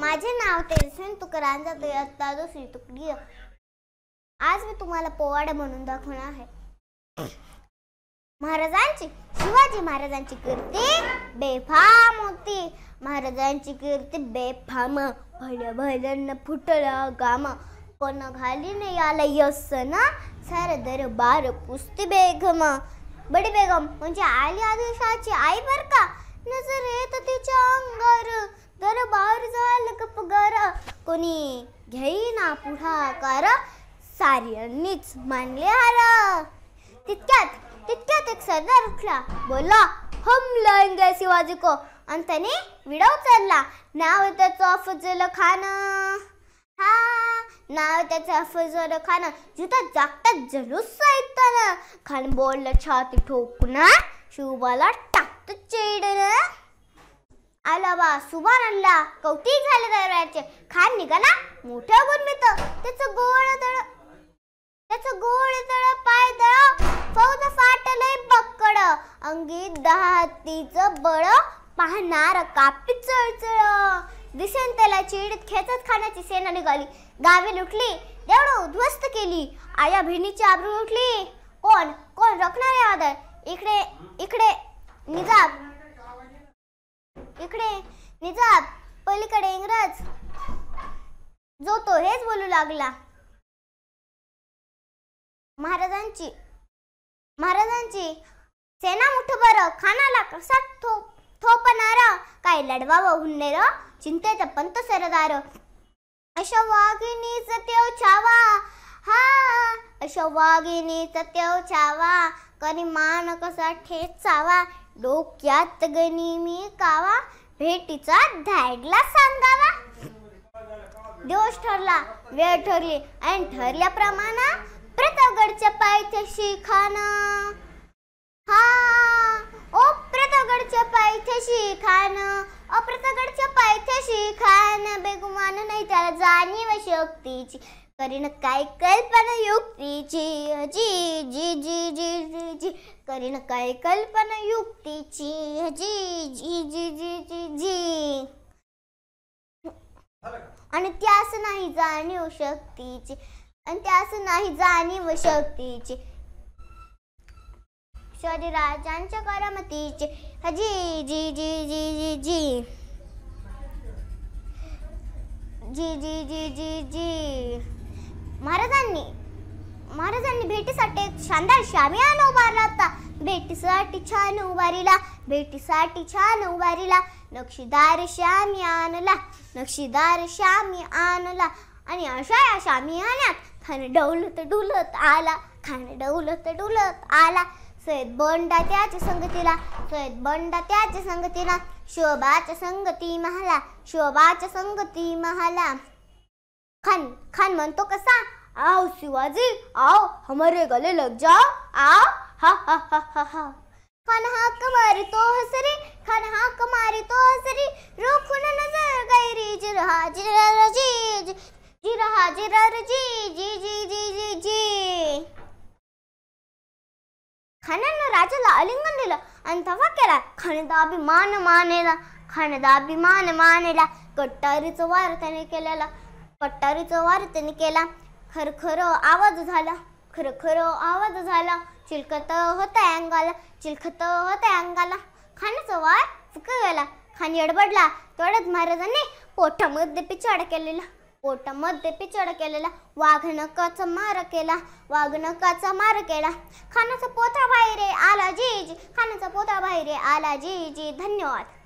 माझे नाव तेजस्वी तुकाराम जाते जो दुसरी तुकडी आज मी तुम्हाला पोवाडा म्हणून दाखवणार आहे महाराजांची शिवाजी महाराजांची कीर्ती बेफाम होती महाराजांची कीर्ती बेफाम भल्या भल्यानं फुटला गाम पण नाही आला यस ना सार दरबार पुस्ती बेगम बडी बेगम म्हणजे आली आदेशाची आई बर का नजर येत तिच्या अंगर तर बाहेर झालं का गर कोणी घेईना पुढाकार सार्यांनीच मानले हार तितक्यात तितक्यात एक सरदार उठला बोला हम लयंगे शिवाजी को आणि त्याने विडा चालला नाव त्याचं अफजल खान हा नाव त्याचं अफजल खान जिथं जागतात जलूस ऐकताना खान बोललं छाती ठोकून शिवबाला टाक आला बा सुभान अल्ला कौतिक झाले दरवाजाचे खान निघाला मोठ्या गुणमित त्याचं गोळ तळ त्याचं गोळ तळ पाय तळ फौज फाटले पकड अंगी दहा बळ पाहणार कापी चळचळ दिसेन त्याला चिड खेचत खाण्याची सेना निघाली गावे लुटली देवडो उद्ध्वस्त केली आया बहिणीची आबरू उठली कोण कोण रखणारे आदर इकडे इकडे निजाब इकडे निजाब पलीकडे इंग्रज जो तो हेच बोलू लागला महाराजांची महाराजांची सेना मुठभर खानाला कसा थो थोपणारा काय लढवावं हुन्नेर चिंतेत पंत सरदार अशा वाघिणीच तेव छावा हा अशा वाघिणीचा तेव चावा कनी मान कसा ठेचावा डोक्यात गणी मी कावा भेटीचा धाडला सांगावा दिवस ठरला वेळ ठरली आणि ठरल्याप्रमाणे प्रतापगडच्या पायथ्याशी खान हा ओ प्रतापगडच्या पायथ्याशी ओ अप्रतापगडच्या पायथ्याशी शिखाण बेगुमान नाही त्याला जाणीव शक्तीची करीन काय कल्पना युक्तीची जी जी जी जी जी जी करीन काय कल्पना युक्तीची जी जी जी जी जी आणि त्यास नाही जाणीव शक्तीची आणि त्यास नाही जाणीव शक्तीची शरीराजांच्या करामतीचे जी जी जी जी जी जी जी जी जी जी जी भेटीसाठी शानदार शामियान उभारला होता भेटीसाठी छान उभारीला भेटीसाठी छान उभारीला नक्षीदार श्यामी आणला नक्षीदार श्यामी आणला आणि अशा या शामियान्यात खान डौलत डुलत आला खान डौलत डुलत आला सैद बंडा त्याच्या संगतीला सैद बंडा त्याच्या संगतीला शोभाच्या संगती महाला शोभाच्या संगती महाला खान खान म्हणतो कसा आओ शिवाजी आओ हमारे गले लग जाओ आ हा हा हा हा हा खनहा कमारी तो हसरी खनहा कमारी तो हसरी न नजर गई री जिरहा जिरा रजी जिरहा जिरा रजी जी जी जी जी जी खानानं राजाला आलिंगन दिलं आणि तवा केला खनदा अभिमान मानेला खनदा अभिमान मानेला कट्टारीचं वार त्याने केलेला कट्टारीचं वार त्याने केला खरखर आवाज झाला खरखर आवाज झाला चिलखत होता अंगाला चिलखत होता अंगाला खाण्याचा वार फुक गेला खान येडबडला तेवढ्याच महाराजांनी पोटामध्ये पिचाड केलेला पोटामध्ये पिछाड केलेला वाघनकाचा मार केला वाघनकाचा मार केला खानाचा पोथा बाहेर आला जी जी खानाचा पोथा बाहेर आला जी जी धन्यवाद